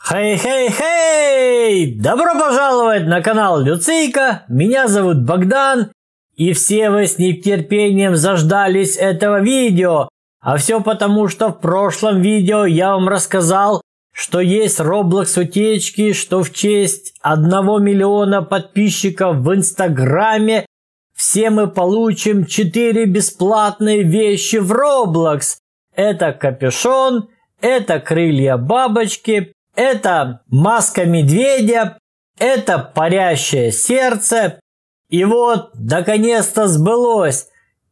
Хей-хей-хей! Добро пожаловать на канал Люцейка. Меня зовут Богдан. И все вы с нетерпением заждались этого видео. А все потому, что в прошлом видео я вам рассказал, что есть Roblox утечки, что в честь одного миллиона подписчиков в Инстаграме все мы получим 4 бесплатные вещи в Roblox. Это капюшон, это крылья бабочки, это маска медведя, это парящее сердце. И вот, наконец-то сбылось.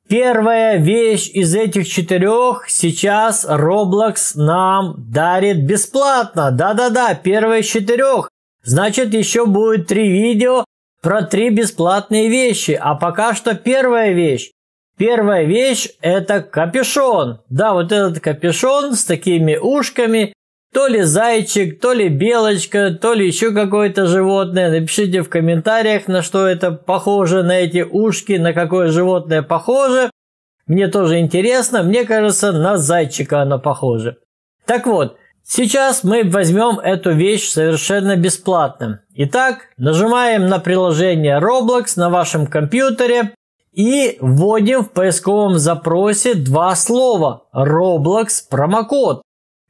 Первая вещь из этих четырех сейчас Roblox нам дарит бесплатно. Да-да-да, первая из четырех. Значит, еще будет три видео про три бесплатные вещи. А пока что первая вещь. Первая вещь – это капюшон. Да, вот этот капюшон с такими ушками. То ли зайчик, то ли белочка, то ли еще какое-то животное. Напишите в комментариях, на что это похоже, на эти ушки, на какое животное похоже. Мне тоже интересно, мне кажется, на зайчика оно похоже. Так вот, сейчас мы возьмем эту вещь совершенно бесплатно. Итак, нажимаем на приложение Roblox на вашем компьютере и вводим в поисковом запросе два слова Roblox промокод.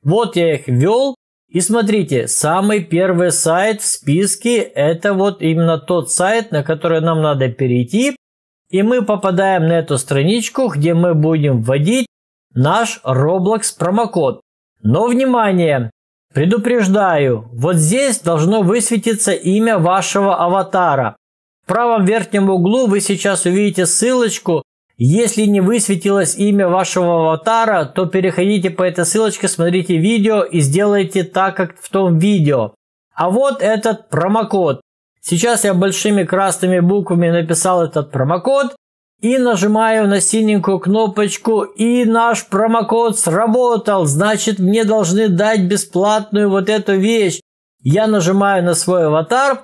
Вот я их ввел, и смотрите, самый первый сайт в списке – это вот именно тот сайт, на который нам надо перейти. И мы попадаем на эту страничку, где мы будем вводить наш Roblox промокод. Но внимание, предупреждаю, вот здесь должно высветиться имя вашего аватара. В правом верхнем углу вы сейчас увидите ссылочку если не высветилось имя вашего аватара, то переходите по этой ссылочке, смотрите видео и сделайте так, как в том видео. А вот этот промокод. Сейчас я большими красными буквами написал этот промокод и нажимаю на синенькую кнопочку и наш промокод сработал. Значит мне должны дать бесплатную вот эту вещь. Я нажимаю на свой аватар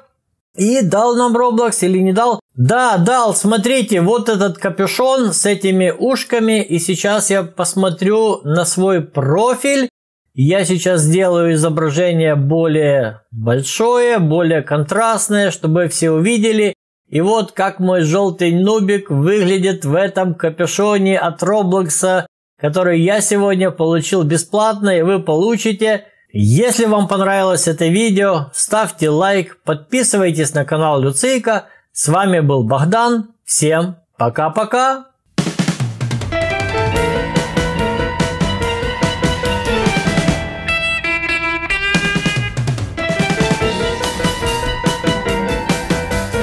и дал нам Roblox или не дал, да, дал, смотрите, вот этот капюшон с этими ушками. И сейчас я посмотрю на свой профиль. Я сейчас сделаю изображение более большое, более контрастное, чтобы все увидели. И вот как мой желтый нубик выглядит в этом капюшоне от Роблокса, который я сегодня получил бесплатно и вы получите. Если вам понравилось это видео, ставьте лайк, подписывайтесь на канал Люцика – с вами был Богдан. Всем пока-пока.